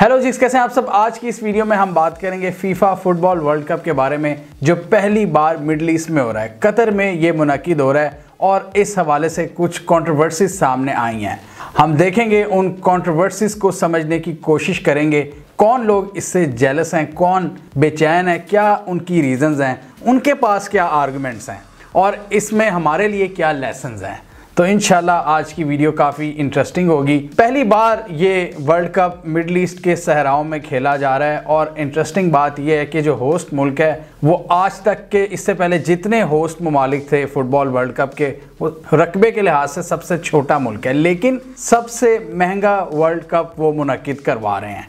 hello जी कैसे हैं आप सब आज की इस वीडियो में हम बात करेंगे फीफा फुटबॉल वर्ल्ड कप के बारे में जो पहली बार मिडल ईस्ट में हो रहा है कतर में ये मुनद हो रहा है और इस हवाले से कुछ कंट्रोवर्सीज सामने आई हैं हम देखेंगे उन कंट्रोवर्सीज को समझने की कोशिश करेंगे कौन लोग इससे जेलस हैं कौन बेचैन है क्या उनकी रीजंस हैं उनके पास क्या आर्गूमेंट्स हैं और इसमें हमारे लिए क्या लेसन हैं तो इन आज की वीडियो काफ़ी इंटरेस्टिंग होगी पहली बार ये वर्ल्ड कप मिडल ईस्ट के सहराओं में खेला जा रहा है और इंटरेस्टिंग बात यह है कि जो होस्ट मुल्क है वो आज तक के इससे पहले जितने होस्ट ममालिक थे फुटबॉल वर्ल्ड कप के वो रकबे के लिहाज से सबसे छोटा मुल्क है लेकिन सबसे महंगा वर्ल्ड कप वो मुनद करवा रहे हैं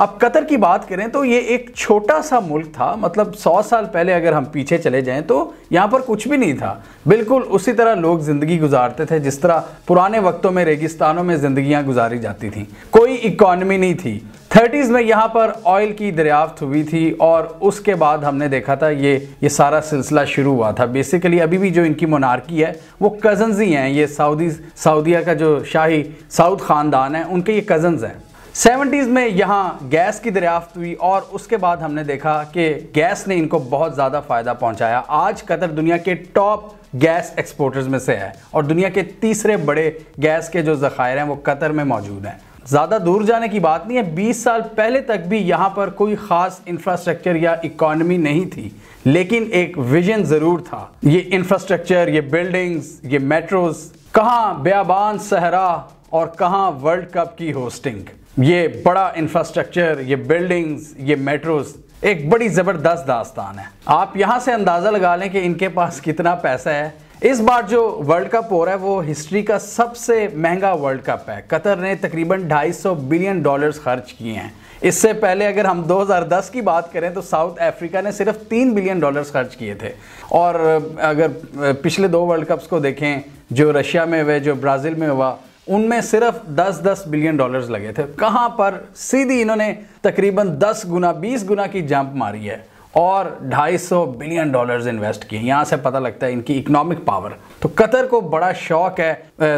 अब कतर की बात करें तो ये एक छोटा सा मुल्क था मतलब सौ साल पहले अगर हम पीछे चले जाएं तो यहाँ पर कुछ भी नहीं था बिल्कुल उसी तरह लोग ज़िंदगी गुजारते थे जिस तरह पुराने वक्तों में रेगिस्तानों में ज़िंदियाँ गुजारी जाती थी कोई इकॉनमी नहीं थी थर्टीज़ में यहाँ पर ऑयल की दरियाफ्त हुई थी और उसके बाद हमने देखा था ये ये सारा सिलसिला शुरू हुआ था बेसिकली अभी भी जो इनकी मोनार्की है वो कज़न्स ही हैं ये सऊदी सऊदिया का जो शाही साउथ ख़ानदान है उनके ये कज़न्स हैं सेवेंटीज़ में यहाँ गैस की दरियाफ्त हुई और उसके बाद हमने देखा कि गैस ने इनको बहुत ज़्यादा फ़ायदा पहुँचाया आज कतर दुनिया के टॉप गैस एक्सपोर्टर्स में से है और दुनिया के तीसरे बड़े गैस के जो ज़ख़ायर हैं वो कतर में मौजूद हैं ज़्यादा दूर जाने की बात नहीं है 20 साल पहले तक भी यहाँ पर कोई ख़ास इंफ्रास्ट्रक्चर या इकॉनमी नहीं थी लेकिन एक विजन ज़रूर था ये इंफ्रास्ट्रक्चर ये बिल्डिंग्स ये मेट्रोज़ कहाँ ब्याबान सहरा और कहाँ वर्ल्ड कप की होस्टिंग ये बड़ा इंफ्रास्ट्रक्चर ये बिल्डिंग्स ये मेट्रोस एक बड़ी ज़बरदस्त दास्तान है आप यहाँ से अंदाज़ा लगा लें कि इनके पास कितना पैसा है इस बार जो वर्ल्ड कप हो रहा है वो हिस्ट्री का सबसे महंगा वर्ल्ड कप है कतर ने तकरीबन 250 बिलियन डॉलर्स खर्च किए हैं इससे पहले अगर हम 2010 की बात करें तो साउथ अफ्रीका ने सिर्फ तीन बिलियन डॉलर्स खर्च किए थे और अगर पिछले दो वर्ल्ड कप्स को देखें जो रशिया में हुए जो ब्राज़ील में हुआ उनमें सिर्फ 10-10 बिलियन डॉलर्स लगे थे कहाँ पर सीधी इन्होंने तकरीबन 10 गुना 20 गुना की जंप मारी है और 250 बिलियन डॉलर्स इन्वेस्ट किए यहाँ से पता लगता है इनकी इकोनॉमिक पावर तो कतर को बड़ा शौक है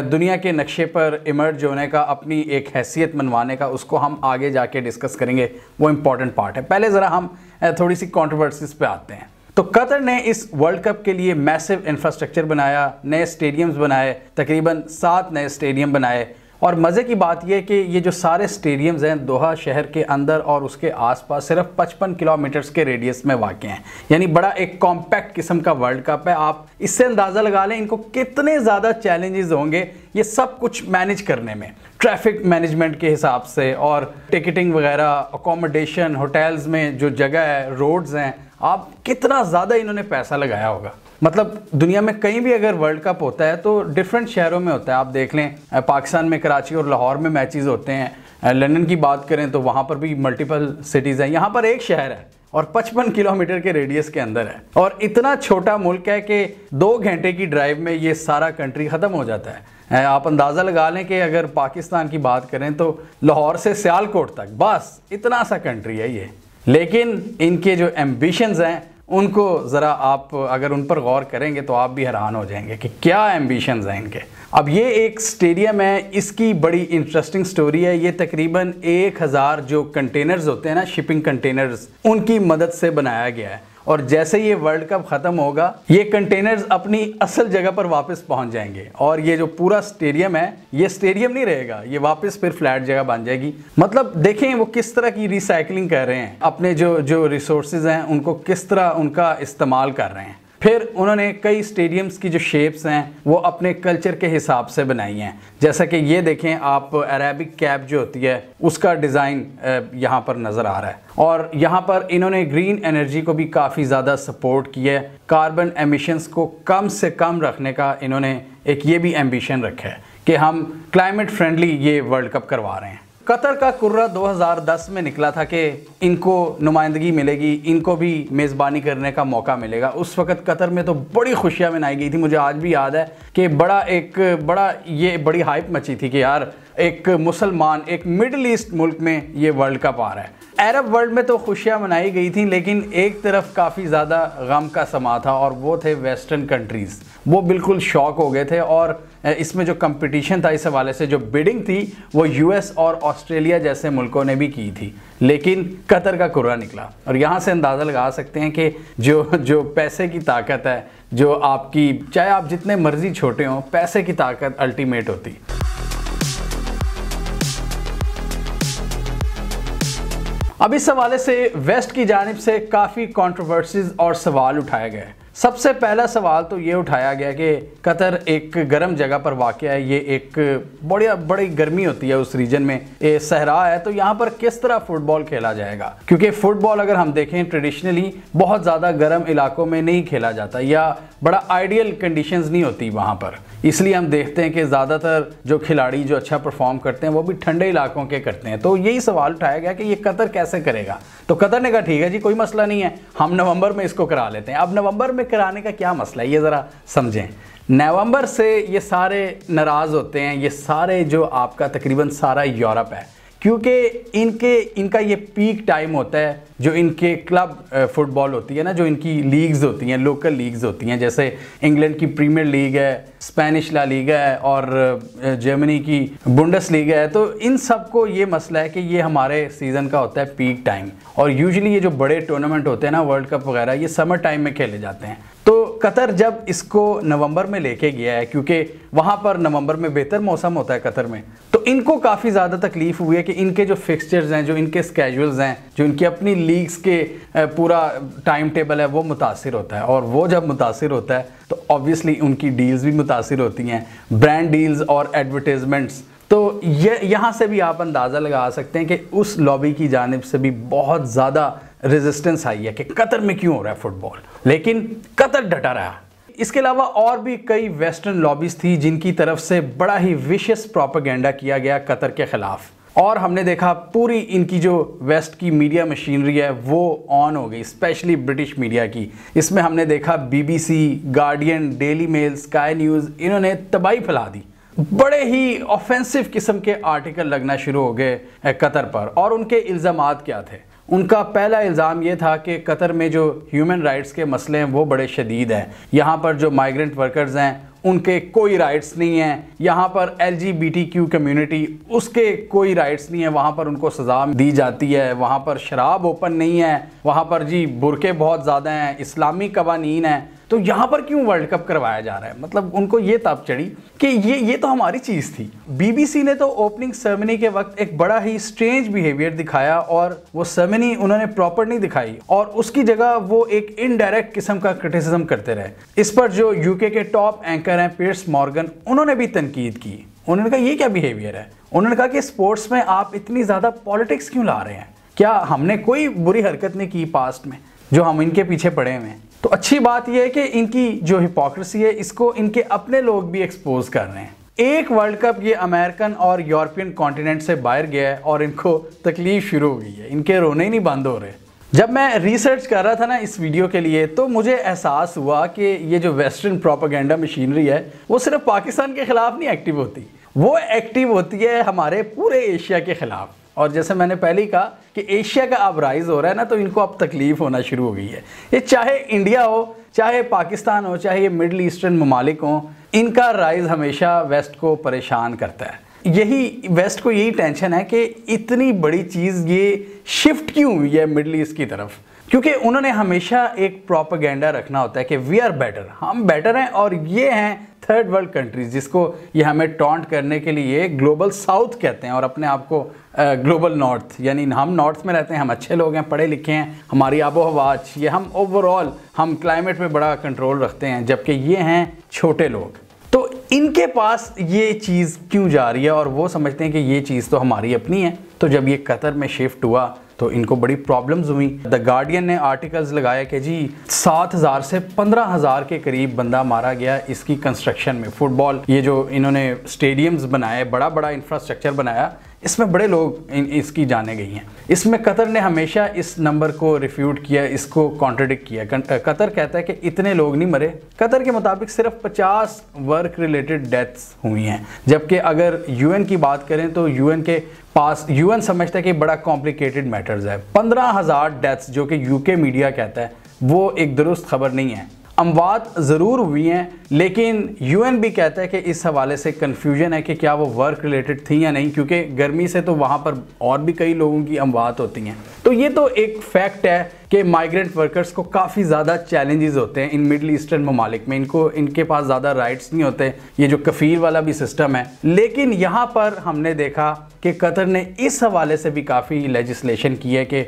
दुनिया के नक्शे पर इमर्ज होने का अपनी एक हैसियत मनवाने का उसको हम आगे जाके डिस्कस करेंगे वो इम्पॉर्टेंट पार्ट है पहले ज़रा हम थोड़ी सी कॉन्ट्रोवर्सीज पे आते हैं तो कतर ने इस वर्ल्ड कप के लिए मैसिव इंफ्रास्ट्रक्चर बनाया नए स्टेडियम्स बनाए तकरीबन सात नए स्टेडियम बनाए और मज़े की बात यह कि ये जो सारे स्टेडियम्स हैं दोहा शहर के अंदर और उसके आसपास सिर्फ 55 किलोमीटर्स के रेडियस में वाक़ हैं यानी बड़ा एक कॉम्पैक्ट किस्म का वर्ल्ड कप है आप इससे अंदाज़ा लगा लें इनको कितने ज़्यादा चैलेंजेस होंगे ये सब कुछ मैनेज करने में ट्रैफिक मैनेजमेंट के हिसाब से और टिकटिंग वगैरह अकोमोडेशन होटल्स में जो जगह है रोड्स हैं आप कितना ज़्यादा इन्होंने पैसा लगाया होगा मतलब दुनिया में कहीं भी अगर वर्ल्ड कप होता है तो डिफरेंट शहरों में होता है आप देख लें पाकिस्तान में कराची और लाहौर में मैचेस होते हैं लंदन की बात करें तो वहाँ पर भी मल्टीपल सिटीज़ हैं यहाँ पर एक शहर है और 55 किलोमीटर के रेडियस के अंदर है और इतना छोटा मुल्क है कि दो घंटे की ड्राइव में ये सारा कंट्री ख़त्म हो जाता है आप अंदाज़ा लगा लें कि अगर पाकिस्तान की बात करें तो लाहौर से सियालकोट तक बस इतना सा कंट्री है ये लेकिन इनके जो एम्बिशंस हैं उनको ज़रा आप अगर उन पर गौर करेंगे तो आप भी हैरान हो जाएंगे कि क्या एम्बिशंस हैं इनके अब ये एक स्टेडियम है इसकी बड़ी इंटरेस्टिंग स्टोरी है ये तकरीबन एक हज़ार जो कंटेनर्स होते हैं ना शिपिंग कंटेनर्स उनकी मदद से बनाया गया है और जैसे ये वर्ल्ड कप ख़त्म होगा ये कंटेनर्स अपनी असल जगह पर वापस पहुंच जाएंगे और ये जो पूरा स्टेडियम है ये स्टेडियम नहीं रहेगा ये वापस फिर फ्लैट जगह बन जाएगी मतलब देखें वो किस तरह की रिसाइकलिंग कर रहे हैं अपने जो जो रिसोर्स हैं उनको किस तरह उनका इस्तेमाल कर रहे हैं फिर उन्होंने कई स्टेडियम्स की जो शेप्स हैं वो अपने कल्चर के हिसाब से बनाई हैं जैसा कि ये देखें आप अरेबिक कैप जो होती है उसका डिज़ाइन यहाँ पर नज़र आ रहा है और यहाँ पर इन्होंने ग्रीन एनर्जी को भी काफ़ी ज़्यादा सपोर्ट किया है कार्बन एमिशंस को कम से कम रखने का इन्होंने एक ये भी एम्बिशन रखा है कि हम क्लाइमेट फ्रेंडली ये वर्ल्ड कप करवा रहे हैं कतर का कुर्रा 2010 में निकला था कि इनको नुमाइंदगी मिलेगी इनको भी मेज़बानी करने का मौका मिलेगा उस वक़्त कतर में तो बड़ी खुशियाँ मनाई गई थी मुझे आज भी याद है कि बड़ा एक बड़ा ये बड़ी हाइप मची थी कि यार एक मुसलमान एक मिडल ईस्ट मुल्क में ये वर्ल्ड कप आ रहा है अरब वर्ल्ड में तो खुशियाँ मनाई गई थी लेकिन एक तरफ काफ़ी ज़्यादा गम का समा था और वो थे वेस्टर्न कंट्रीज़ वो बिल्कुल शौक हो गए थे और इसमें जो कंपटीशन था इस हवाले से जो बिडिंग थी वो यूएस और ऑस्ट्रेलिया जैसे मुल्कों ने भी की थी लेकिन कतर का कुरा निकला और यहाँ से अंदाज़ा लगा सकते हैं कि जो जो पैसे की ताकत है जो आपकी चाहे आप जितने मर्जी छोटे हों पैसे की ताकत अल्टीमेट होती अब इस हवाले से वेस्ट की जानब से काफ़ी कॉन्ट्रोवर्सीज और सवाल उठाए गए सबसे पहला सवाल तो ये उठाया गया कि कतर एक गर्म जगह पर वाक़ है ये एक बढ़िया बड़ी गर्मी होती है उस रीजन में ये सहरा है तो यहाँ पर किस तरह फ़ुटबॉल खेला जाएगा क्योंकि फ़ुटबॉल अगर हम देखें ट्रेडिशनली बहुत ज़्यादा गर्म इलाकों में नहीं खेला जाता या बड़ा आइडियल कंडीशंस नहीं होती वहाँ पर इसलिए हम देखते हैं कि ज़्यादातर जो खिलाड़ी जो अच्छा परफॉर्म करते हैं वो भी ठंडे इलाकों के करते हैं तो यही सवाल उठाया गया कि ये कतर कैसे करेगा तो कतर ने कहा ठीक है जी कोई मसला नहीं है हम नवंबर में इसको करा लेते हैं अब नवंबर में पे कराने का क्या मसला है ये ज़रा समझें नवंबर से ये सारे नाराज़ होते हैं ये सारे जो आपका तकरीबन सारा यूरोप है क्योंकि इनके इनका ये पीक टाइम होता है जो इनके क्लब फुटबॉल होती है ना जो इनकी लीग्स होती हैं लोकल लीग्स होती हैं जैसे इंग्लैंड की प्रीमियर लीग है स्पेनिश ला लीग है और जर्मनी की बुंडस लीग है तो इन सब को ये मसला है कि ये हमारे सीज़न का होता है पीक टाइम और यूजली ये जो बड़े टूर्नामेंट होते हैं ना वर्ल्ड कप वगैरह ये समर टाइम में खेले जाते हैं तो कतर जब इसको नवंबर में लेके गया है क्योंकि वहाँ पर नवंबर में बेहतर मौसम होता है कतर में इनको काफ़ी ज़्यादा तकलीफ हुई है कि इनके जो फिक्सचर्स हैं जो इनके स्केजल्स हैं जो इनकी अपनी लीग्स के पूरा टाइम टेबल है वो मुतासर होता है और वो जब मुतासर होता है तो ऑब्वियसली उनकी डील्स भी मुतासर होती हैं ब्रांड डील्स और एडवर्टीज़मेंट्स तो ये यहाँ से भी आप अंदाज़ा लगा सकते हैं कि उस लॉबी की जानब से भी बहुत ज़्यादा रेजिस्टेंस आई है कि कतर में क्यों हो रहा है फुटबॉल लेकिन कतर डटा रहा इसके अलावा और भी कई वेस्टर्न लॉबीज़ थी जिनकी तरफ से बड़ा ही विशेष प्रोपागेंडा किया गया कतर के ख़िलाफ़ और हमने देखा पूरी इनकी जो वेस्ट की मीडिया मशीनरी है वो ऑन हो गई स्पेशली ब्रिटिश मीडिया की इसमें हमने देखा BBC Guardian Daily Mail Sky News इन्होंने तबाही फैला दी बड़े ही ऑफेंसिव किस्म के आर्टिकल लगना शुरू हो गए कतर पर और उनके इल्ज़ाम क्या थे उनका पहला इल्ज़ाम ये था कि कतर में जो ह्यूमन राइट्स के मसले हैं वो बड़े शदीद हैं यहाँ पर जो माइग्रेंट वर्कर्स हैं उनके कोई राइट्स नहीं हैं यहाँ पर L G B T Q community उसके कोई राइट्स नहीं है वहाँ पर उनको सज़ा दी जाती है वहाँ पर शराब ओपन नहीं है वहाँ पर जी बुरके बहुत ज़्यादा हैं इस्लामी कवानीन हैं तो यहाँ पर क्यों वर्ल्ड कप करवाया जा रहा है मतलब उनको ये ताप चढ़ी कि ये ये तो हमारी चीज़ थी बीबीसी ने तो ओपनिंग सेरेमनी के वक्त एक बड़ा ही स्ट्रेंज बिहेवियर दिखाया और वो सेरेमनी उन्होंने प्रॉपर नहीं दिखाई और उसकी जगह वो एक इनडायरेक्ट किस्म का क्रिटिसिज्म करते रहे इस पर जो यूके के टॉप एंकर हैं पियर्स मॉर्गन उन्होंने भी तनकीद की उन्होंने कहा ये क्या बिहेवियर है उन्होंने कहा कि स्पोर्ट्स में आप इतनी ज़्यादा पॉलिटिक्स क्यों ला रहे हैं क्या हमने कोई बुरी हरकत नहीं की पास्ट में जो हम इनके पीछे पड़े हुए हैं तो अच्छी बात यह है कि इनकी जो हिपोक्रेसी है इसको इनके अपने लोग भी एक्सपोज कर रहे हैं एक वर्ल्ड कप ये अमेरिकन और यूरोपियन कॉन्टिनेंट से बाहर गया है और इनको तकलीफ शुरू हो गई है इनके रोने ही नहीं बंद हो रहे जब मैं रिसर्च कर रहा था ना इस वीडियो के लिए तो मुझे एहसास हुआ कि ये जो वेस्टर्न प्रोपागेंडा मशीनरी है वो सिर्फ पाकिस्तान के ख़िलाफ़ नहीं एक्टिव होती वो एक्टिव होती है हमारे पूरे एशिया के ख़िलाफ़ और जैसे मैंने पहले ही कहा कि एशिया का अब राइज हो रहा है ना तो इनको अब तकलीफ होना शुरू हो गई है ये चाहे इंडिया हो चाहे पाकिस्तान हो चाहे ये मिडल ईस्टर्न ममालिक हों इनका राइज हमेशा वेस्ट को परेशान करता है यही वेस्ट को यही टेंशन है कि इतनी बड़ी चीज़ ये शिफ्ट क्यों हुई है मिडल ईस्ट की तरफ क्योंकि उन्होंने हमेशा एक प्रोपागेंडा रखना होता है कि वी आर बेटर हम बेटर हैं और ये हैं थर्ड वर्ल्ड कंट्रीज जिसको ये हमें टॉन्ट करने के लिए ग्लोबल साउथ कहते हैं और अपने आप को ग्लोबल नॉर्थ यानी हम नॉर्थ में रहते हैं हम अच्छे लोग हैं पढ़े लिखे हैं हमारी आबो हवा अच्छी है हम ओवरऑल हम क्लाइमेट में बड़ा कंट्रोल रखते हैं जबकि ये हैं छोटे लोग तो इनके पास ये चीज़ क्यों जा रही है और वो समझते हैं कि ये चीज़ तो हमारी अपनी है तो जब ये कतर में शिफ्ट हुआ तो इनको बड़ी प्रॉब्लम्स हुई द गार्डियन ने आर्टिकल्स लगाया कि जी 7000 से 15000 के करीब बंदा मारा गया इसकी कंस्ट्रक्शन में फुटबॉल ये जो इन्होंने स्टेडियम्स बनाए बड़ा बड़ा इंफ्रास्ट्रक्चर बनाया इसमें बड़े लोग इन, इसकी जाने गई हैं इसमें कतर ने हमेशा इस नंबर को रिफ्यूट किया इसको कॉन्ट्रडिक्ट किया कतर कहता है कि इतने लोग नहीं मरे कतर के मुताबिक सिर्फ 50 वर्क रिलेटेड डेथ्स हुई हैं जबकि अगर यूएन की बात करें तो यूएन के पास यूएन समझता है कि बड़ा कॉम्प्लिकेटेड मैटर्स है पंद्रह हज़ार डेथ्स जो कि यूके मीडिया कहता है वो एक दुरुस्त खबर नहीं है अमवात ज़रूर हुई हैं लेकिन एन भी कहता है कि इस हवाले से कन्फ्यूजन है कि क्या वो वर्क रिलेटेड थी या नहीं क्योंकि गर्मी से तो वहाँ पर और भी कई लोगों की अमवात होती हैं तो ये तो एक फैक्ट है कि माइग्रेंट वर्कर्स को काफ़ी ज़्यादा चैलेंजेस होते हैं इन मिडल ईस्टर्न ममालिक में इनको इनके पास ज़्यादा राइट्स नहीं होते ये जो कफील वाला भी सिस्टम है लेकिन यहाँ पर हमने देखा कि कतर ने इस हवाले से भी काफ़ी लेजिस्लेशन की है कि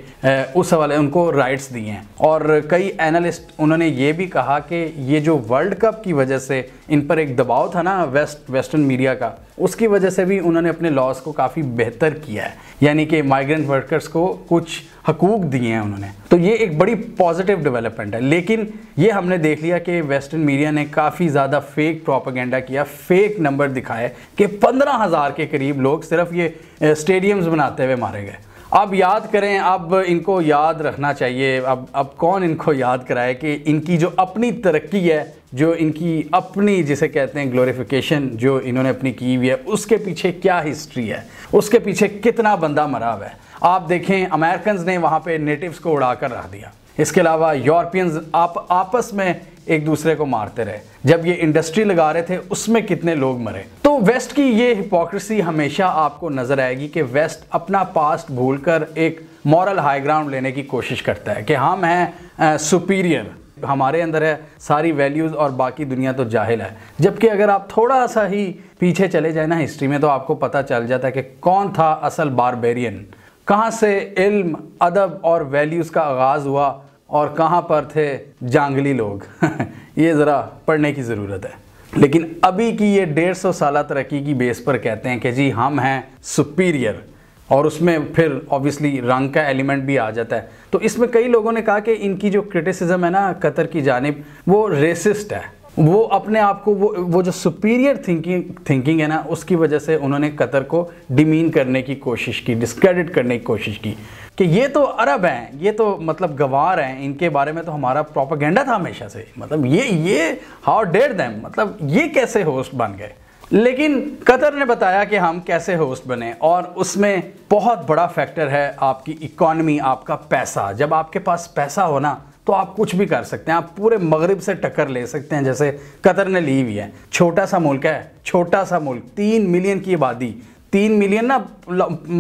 उस हवाले उनको राइट्स दिए हैं और कई एनालिस्ट उन्होंने ये भी कहा कि ये जो वर्ल्ड कप की वजह से इन पर एक दबाव था ना वेस्ट वेस्टर्न मीडिया का उसकी वजह से भी उन्होंने अपने लॉस को काफ़ी बेहतर किया है यानी कि माइग्रेंट वर्कर्स को कुछ हकूक दिए हैं उन्होंने तो ये एक बड़ी पॉजिटिव डेवलपमेंट है लेकिन ये हमने देख लिया कि वेस्टर्न मीडिया ने काफ़ी ज़्यादा फेक प्रोपागेंडा किया फेक नंबर दिखाए कि पंद्रह हज़ार के करीब लोग सिर्फ ये स्टेडियम्स eh, बनाते हुए मारे गए अब याद करें अब इनको याद रखना चाहिए अब अब कौन इनको याद कराए कि इनकी जो अपनी तरक्की है जो इनकी अपनी जिसे कहते हैं ग्लोरिफिकेशन जो इन्होंने अपनी की हुई है उसके पीछे क्या हिस्ट्री है उसके पीछे कितना बंदा मरा हुआ है आप देखें अमेरिकन ने वहाँ पर नेटिव्स को उड़ा कर रख दिया इसके अलावा यूरोपियंस आप आपस में एक दूसरे को मारते रहे जब ये इंडस्ट्री लगा रहे थे उसमें कितने लोग मरे तो वेस्ट की ये हिपोक्रेसी हमेशा आपको नजर आएगी कि वेस्ट अपना पास्ट भूलकर एक मॉरल हाई ग्राउंड लेने की कोशिश करता है कि हम हैं सुपीरियर हमारे अंदर है सारी वैल्यूज़ और बाकी दुनिया तो जाहिल है जबकि अगर आप थोड़ा सा ही पीछे चले जाए ना हिस्ट्री में तो आपको पता चल जाता है कि कौन था असल बारबेरियन कहाँ से इल्म अदब और वैल्यूज़ का आगाज़ हुआ और कहाँ पर थे जांगली लोग ये ज़रा पढ़ने की ज़रूरत है लेकिन अभी की ये डेढ़ सौ साल तरक्की की बेस पर कहते हैं कि जी हम हैं सुपीरियर और उसमें फिर ऑब्वियसली रंग का एलिमेंट भी आ जाता है तो इसमें कई लोगों ने कहा कि इनकी जो क्रिटिसिज्म है ना कतर की जानब वो रेसिस्ट है वो अपने आप को वो वो जो सुपीरियर थिंकिंग थिंकिंग है ना उसकी वजह से उन्होंने कतर को डिमीन करने की कोशिश की डिस्क्रेडिट करने की कोशिश की कि ये तो अरब हैं ये तो मतलब गवार हैं इनके बारे में तो हमारा प्रोपागेंडा था हमेशा से मतलब ये ये हाउ डेड दैम मतलब ये कैसे होस्ट बन गए लेकिन कतर ने बताया कि हम कैसे होस्ट बने और उसमें बहुत बड़ा फैक्टर है आपकी इकॉनमी आपका पैसा जब आपके पास पैसा हो ना तो आप कुछ भी कर सकते हैं आप पूरे मगरब से टक्कर ले सकते हैं जैसे कतर ने ली हुई है छोटा सा मुल्क है छोटा सा मुल्क तीन मिलियन की आबादी तीन मिलियन ना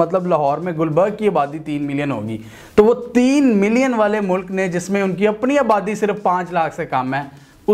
मतलब लाहौर में गुलबर्ग की आबादी तीन मिलियन होगी तो वो तीन मिलियन वाले मुल्क ने जिसमें उनकी अपनी आबादी सिर्फ पाँच लाख से कम है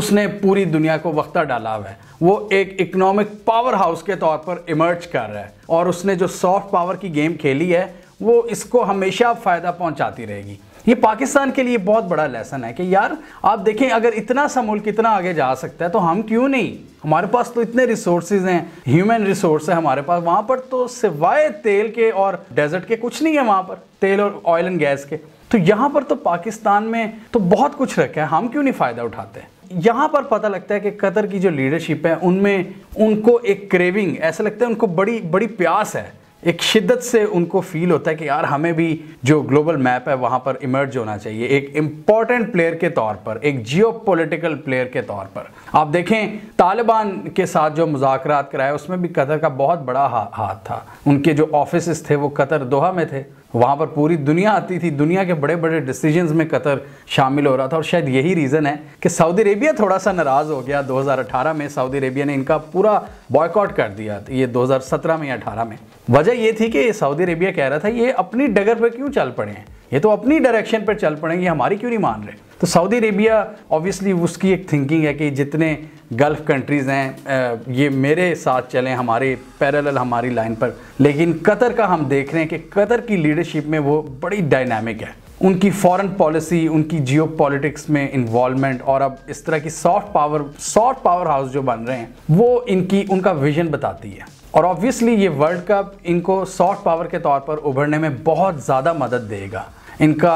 उसने पूरी दुनिया को वक्ता डाला हुआ है वो एक इकोनॉमिक पावर हाउस के तौर पर इमर्ज कर रहा है और उसने जो सॉफ्ट पावर की गेम खेली है वो इसको हमेशा फ़ायदा पहुंचाती रहेगी ये पाकिस्तान के लिए बहुत बड़ा लेसन है कि यार आप देखें अगर इतना सा मुल्क इतना आगे जा सकता है तो हम क्यों नहीं हमारे पास तो इतने रिसोर्सेज हैं ह्यूमन रिसोर्स है हमारे पास वहाँ पर तो सिवाय तेल के और डेजर्ट के कुछ नहीं है वहाँ पर तेल और ऑयल एंड गैस के तो यहाँ पर तो पाकिस्तान में तो बहुत कुछ रखा है हम क्यों नहीं फ़ायदा उठाते यहाँ पर पता लगता है कि कतर की जो लीडरशिप है उनमें उनको एक क्रेविंग ऐसा लगता है उनको बड़ी बड़ी प्यास है एक शिद्दत से उनको फील होता है कि यार हमें भी जो ग्लोबल मैप है वहाँ पर इमर्ज होना चाहिए एक इम्पॉर्टेंट प्लेयर के तौर पर एक जियो पोलिटिकल प्लेयर के तौर पर आप देखें तालिबान के साथ जो मुजाकर कराए उसमें भी कतर का बहुत बड़ा हा, हाथ था उनके जो ऑफिस थे वो कतर दोहा में थे वहाँ पर पूरी दुनिया आती थी दुनिया के बड़े बड़े डिसीजन में कतर शामिल हो रहा था और शायद यही रीज़न है कि सऊदी अरेबिया थोड़ा सा नाराज़ हो गया 2018 में सऊदी अरेबिया ने इनका पूरा बॉयकॉट कर दिया ये 2017 में या 18 में वजह ये थी कि सऊदी अरेबिया कह रहा था ये अपनी डगर पर क्यों चल पड़े हैं ये तो अपनी डायरेक्शन पर चल पड़ेंगे हमारी क्यों नहीं मान रहे तो सऊदी अरेबिया ऑब्वियसली उसकी एक थिंकिंग है कि जितने गल्फ़ कंट्रीज़ हैं ये मेरे साथ चलें हमारे पैरेलल हमारी लाइन पर लेकिन कतर का हम देख रहे हैं कि कतर की लीडरशिप में वो बड़ी डायनामिक है उनकी फॉरेन पॉलिसी उनकी जियो पॉलिटिक्स में इन्वॉलमेंट और अब इस तरह की soft power soft power house जो बन रहे हैं वो इनकी उनका विजन बताती है और ऑब्वियसली ये वर्ल्ड कप इनको सॉफ्ट पावर के तौर पर उभरने में बहुत ज़्यादा मदद देगा इनका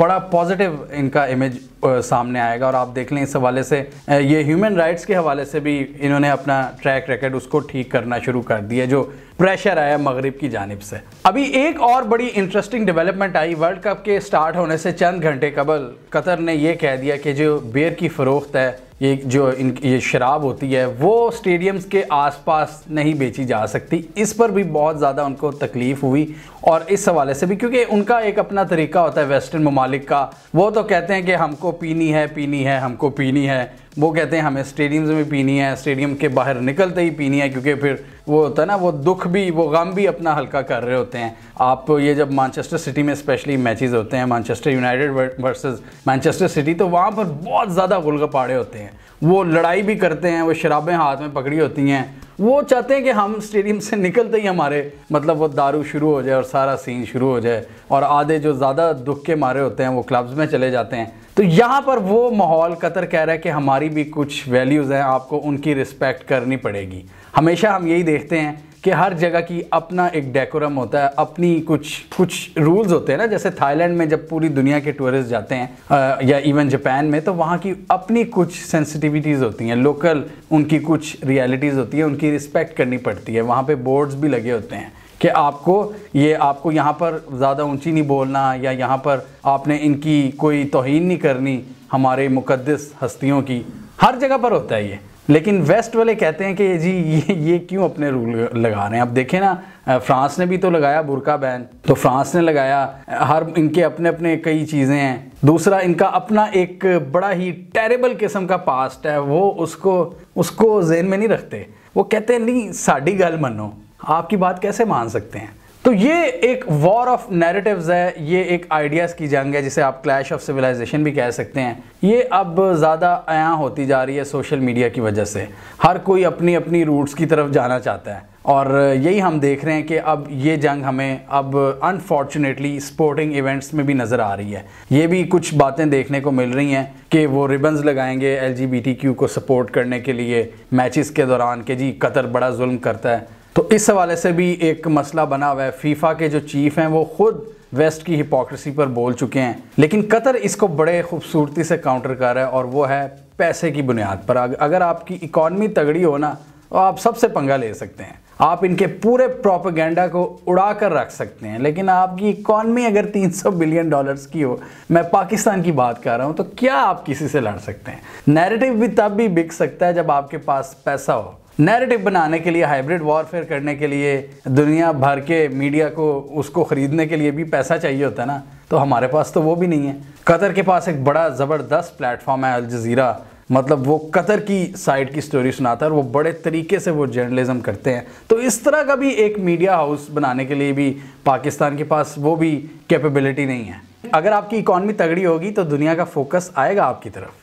बड़ा पॉजिटिव इनका इमेज सामने आएगा और आप देख लें इस हवाले से ये ह्यूमन राइट्स के हवाले से भी इन्होंने अपना ट्रैक रिकॉर्ड उसको ठीक करना शुरू कर दिया जो प्रेशर आया मगरब की जानब से अभी एक और बड़ी इंटरेस्टिंग डेवलपमेंट आई वर्ल्ड कप के स्टार्ट होने से चंद घंटे कबल कतर ने यह कह दिया कि जो बेर की फ़रोख्त है ये जो इन ये शराब होती है वो स्टेडियम्स के आसपास नहीं बेची जा सकती इस पर भी बहुत ज़्यादा उनको तकलीफ़ हुई और इस हवाले से भी क्योंकि उनका एक अपना तरीका होता है वेस्टर्न ममालिक का वो तो कहते हैं कि हमको पीनी है पीनी है हमको पीनी है वो कहते हैं हमें स्टेडियम्स में पीनी है स्टेडियम के बाहर निकलते ही पीनी है क्योंकि फिर वो होता है ना वो दुख भी वो गम भी अपना हल्का कर रहे होते हैं आप ये जब मानचेस्टर सिटी में स्पेशली मैचेस होते हैं Manchester United versus Manchester City तो वहाँ पर बहुत ज़्यादा गुलगपाड़े होते हैं वो लड़ाई भी करते हैं वो शराबें हाथ में पकड़ी होती हैं वो चाहते हैं कि हम स्टेडियम से निकलते ही हमारे मतलब वो दारू शुरू हो जाए और सारा सीन शुरू हो जाए और आधे जो ज़्यादा दुख के मारे होते हैं वो क्लब्स में चले जाते हैं तो यहाँ पर वो माहौल कतर कह रहा है कि हमारी भी कुछ वैल्यूज़ हैं आपको उनकी रिस्पेक्ट करनी पड़ेगी हमेशा हम यही देखते हैं कि हर जगह की अपना एक डेकोरम होता है अपनी कुछ कुछ रूल्स होते हैं ना जैसे थाईलैंड में जब पूरी दुनिया के टूरिस्ट जाते हैं या इवन जापान में तो वहाँ की अपनी कुछ सेंसिटिविटीज़ होती हैं लोकल उनकी कुछ रियलिटीज़ होती है उनकी रिस्पेक्ट करनी पड़ती है वहाँ पर बोर्ड्स भी लगे होते हैं कि आपको ये आपको यहाँ पर ज़्यादा ऊंची नहीं बोलना या यहाँ पर आपने इनकी कोई तोहन नहीं करनी हमारे मुकदस हस्तियों की हर जगह पर होता है ये लेकिन वेस्ट वाले कहते हैं कि जी ये ये क्यों अपने रूल लगा रहे हैं आप देखें ना फ्रांस ने भी तो लगाया बुरका बैन तो फ्रांस ने लगाया हर इनके अपने अपने कई चीज़ें हैं दूसरा इनका अपना एक बड़ा ही टेरेबल किस्म का पास्ट है वो उसको उसको जेन में नहीं रखते वो कहते हैं नहीं साड़ी गल मनो आपकी बात कैसे मान सकते हैं तो ये एक वॉर ऑफ नैरेटिव्स है ये एक आइडियाज़ की जंग है जिसे आप क्लैश ऑफ सिविलाइजेशन भी कह सकते हैं ये अब ज़्यादा आया होती जा रही है सोशल मीडिया की वजह से हर कोई अपनी अपनी रूट्स की तरफ जाना चाहता है और यही हम देख रहे हैं कि अब ये जंग हमें अब अनफॉर्चुनेटली स्पोर्टिंग इवेंट्स में भी नज़र आ रही है ये भी कुछ बातें देखने को मिल रही हैं कि वो रिबन्स लगाएंगे एल को सपोर्ट करने के लिए मैचेस के दौरान कि जी कतर बड़ा जुल्म करता है तो इस हवाले से भी एक मसला बना हुआ है फीफा के जो चीफ हैं वो खुद वेस्ट की हिपोक्रेसी पर बोल चुके हैं लेकिन कतर इसको बड़े खूबसूरती से काउंटर कर रहा है और वो है पैसे की बुनियाद पर अगर आपकी इकॉनमी तगड़ी हो ना तो आप सबसे पंगा ले सकते हैं आप इनके पूरे प्रोपेगेंडा को उड़ा कर रख सकते हैं लेकिन आपकी इकॉनमी अगर 300 बिलियन डॉलर्स की हो मैं पाकिस्तान की बात कर रहा हूँ तो क्या आप किसी से लड़ सकते हैं नैरेटिव भी तब भी बिक सकता है जब आपके पास पैसा हो नैरेटिव बनाने के लिए हाइब्रिड वॉरफेयर करने के लिए दुनिया भर के मीडिया को उसको ख़रीदने के लिए भी पैसा चाहिए होता है ना तो हमारे पास तो वो भी नहीं है कतर के पास एक बड़ा ज़बरदस्त प्लेटफॉर्म है अलजीरा मतलब वो कतर की साइड की स्टोरी सुनाता है और वो बड़े तरीके से वो जर्नलिज़म करते हैं तो इस तरह का भी एक मीडिया हाउस बनाने के लिए भी पाकिस्तान के पास वो भी कैपेबिलिटी नहीं है अगर आपकी इकॉनमी तगड़ी होगी तो दुनिया का फोकस आएगा आपकी तरफ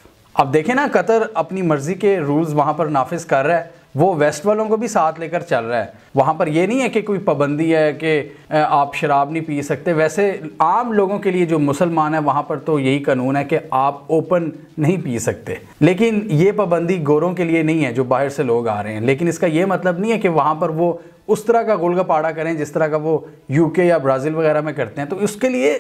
अब देखें ना कतर अपनी मर्ज़ी के रूल्स वहाँ पर नाफिज कर रहा है वो वेस्ट वालों को भी साथ लेकर चल रहा है वहाँ पर ये नहीं है कि कोई पाबंदी है कि आप शराब नहीं पी सकते वैसे आम लोगों के लिए जो मुसलमान है वहाँ पर तो यही कानून है कि आप ओपन नहीं पी सकते लेकिन ये पाबंदी गोरों के लिए नहीं है जो बाहर से लोग आ रहे हैं लेकिन इसका ये मतलब नहीं है कि वहाँ पर वो उस तरह का गोलगपाड़ा करें जिस तरह का वो यूके या ब्राज़ील वगैरह में करते हैं तो उसके लिए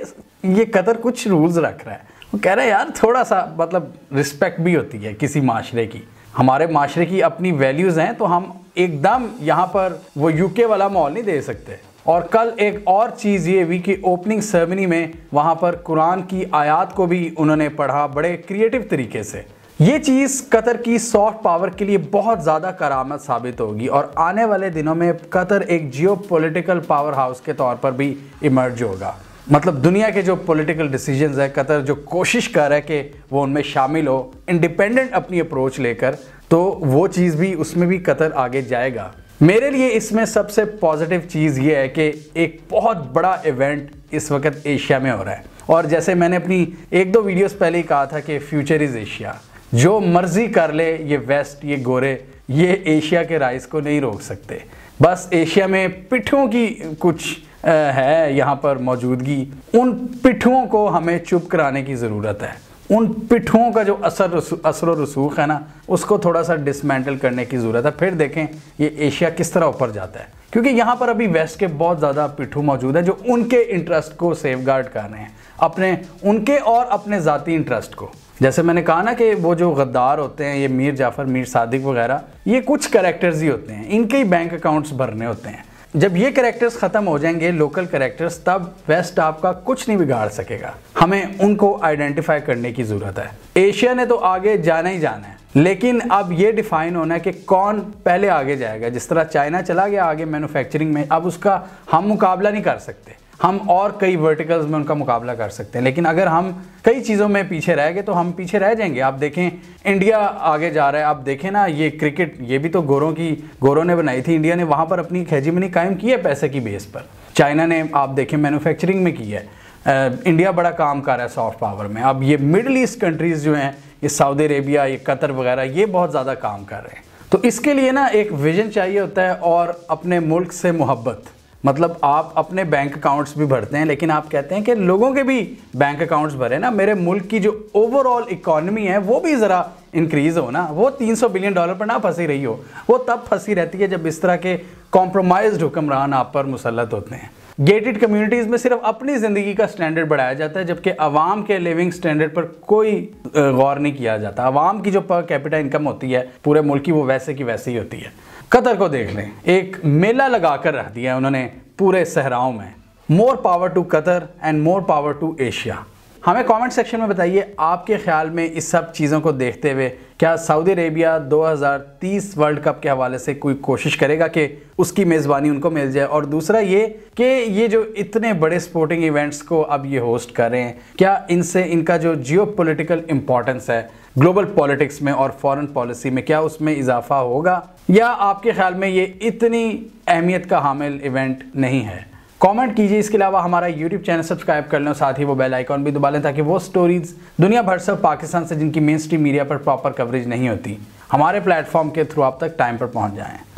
ये कदर कुछ रूल्स रख रहा है वो कह रहे हैं यार थोड़ा सा मतलब रिस्पेक्ट भी होती है किसी माशरे की हमारे माशरे की अपनी वैल्यूज़ हैं तो हम एकदम यहाँ पर वो यूके वाला मॉल नहीं दे सकते और कल एक और चीज़ ये हुई कि ओपनिंग सेरेमनी में वहाँ पर कुरान की आयात को भी उन्होंने पढ़ा बड़े क्रिएटिव तरीके से ये चीज़ कतर की सॉफ्ट पावर के लिए बहुत ज़्यादा करामत साबित होगी और आने वाले दिनों में कतर एक जियो पावर हाउस के तौर पर भी इमर्ज होगा मतलब दुनिया के जो पॉलिटिकल डिसीजंस है कतर जो कोशिश कर रहा है कि वो उनमें शामिल हो इंडिपेंडेंट अपनी अप्रोच लेकर तो वो चीज़ भी उसमें भी कतर आगे जाएगा मेरे लिए इसमें सबसे पॉजिटिव चीज़ ये है कि एक बहुत बड़ा इवेंट इस वक्त एशिया में हो रहा है और जैसे मैंने अपनी एक दो वीडियोस पहले ही कहा था कि फ्यूचर इज़ एशिया जो मर्जी कर ले ये वेस्ट ये गोरे ये एशिया के राइस को नहीं रोक सकते बस एशिया में पिठों की कुछ है यहाँ पर मौजूदगी उन पिठुओं को हमें चुप कराने की ज़रूरत है उन पिठुओं का जो असर असर व रसूख है ना उसको थोड़ा सा डिसमेंटल करने की ज़रूरत है फिर देखें ये एशिया किस तरह ऊपर जाता है क्योंकि यहाँ पर अभी वेस्ट के बहुत ज़्यादा पिठू मौजूद हैं जो उनके इंटरेस्ट को सेफ गार्ड कर रहे हैं अपने उनके और अपने ज़ाती इंटरेस्ट को जैसे मैंने कहा ना कि वो जो गद्दार होते हैं ये मीर जाफ़र मीर सादिक वगैरह ये कुछ करेक्टर्स ही होते हैं इनके ही बैंक अकाउंट्स भरने होते हैं जब ये करेक्टर्स ख़त्म हो जाएंगे लोकल करेक्टर्स तब वेस्ट आपका कुछ नहीं बिगाड़ सकेगा हमें उनको आइडेंटिफाई करने की ज़रूरत है एशिया ने तो आगे जाना ही जाना है लेकिन अब ये डिफाइन होना है कि कौन पहले आगे जाएगा जिस तरह चाइना चला गया आगे मैन्युफैक्चरिंग में अब उसका हम मुकाबला नहीं कर सकते हम और कई वर्टिकल्स में उनका मुकाबला कर सकते हैं लेकिन अगर हम कई चीज़ों में पीछे रह गए तो हम पीछे रह जाएंगे आप देखें इंडिया आगे जा रहा है आप देखें ना ये क्रिकेट ये भी तो गोरों की गोरों ने बनाई थी इंडिया ने वहाँ पर अपनी खेजीमनी कायम की है पैसे की बेस पर चाइना ने आप देखें मैनुफैक्चरिंग में की है इंडिया बड़ा काम कर रहा है सॉफ्ट पावर में अब ये मिडल ईस्ट कंट्रीज़ जो हैं ये सऊदी अरेबिया ये कतर वगैरह ये बहुत ज़्यादा काम कर रहे हैं तो इसके लिए ना एक विजन चाहिए होता है और अपने मुल्क से मोहब्बत मतलब आप अपने बैंक अकाउंट्स भी भरते हैं लेकिन आप कहते हैं कि लोगों के भी बैंक अकाउंट्स भरे ना मेरे मुल्क की जो ओवरऑल इकोनमी है वो भी ज़रा इंक्रीज़ हो ना वो 300 बिलियन डॉलर पर ना फंसी रही हो वो तब फंसी रहती है जब इस तरह के कॉम्प्रोमाइज हुक्मरान आप पर मुसलत होते हैं गेटेड कम्युनिटीज़ में सिर्फ अपनी ज़िंदगी का स्टैंडर्ड बढ़ाया जाता है जबकि आवाम के लिविंग स्टैंडर्ड पर कोई गौर नहीं किया जाता आवाम की जो पर कैपिटल इनकम होती है पूरे मुल्क की वो वैसे की वैसे ही होती है कतर को देख लें एक मेला लगा कर रख दिया है उन्होंने पूरे सहराओं में more power to Qatar and more power to Asia हमें कमेंट सेक्शन में बताइए आपके ख्याल में इस सब चीज़ों को देखते हुए क्या सऊदी अरेबिया 2030 वर्ल्ड कप के हवाले से कोई कोशिश करेगा कि उसकी मेज़बानी उनको मिल जाए और दूसरा ये कि ये जो इतने बड़े स्पोर्टिंग इवेंट्स को अब ये होस्ट कर रहे हैं क्या इनसे इनका जो जियो पोलिटिकल इंपॉर्टेंस है ग्लोबल पॉलिटिक्स में और फॉरन पॉलिसी में क्या उसमें इजाफा होगा या आपके ख्याल में ये इतनी अहमियत का हामिल इवेंट नहीं है कमेंट कीजिए इसके अलावा हमारा यूट्यूब चैनल सब्सक्राइब कर लें साथ ही वो बेल आइकॉन भी दबा लें ताकि वो स्टोरीज दुनिया भर से पाकिस्तान से जिनकी मेन स्ट्रीम मीडिया पर प्रॉपर कवरेज नहीं होती हमारे प्लेटफॉर्म के थ्रू आप तक टाइम पर पहुँच जाएँ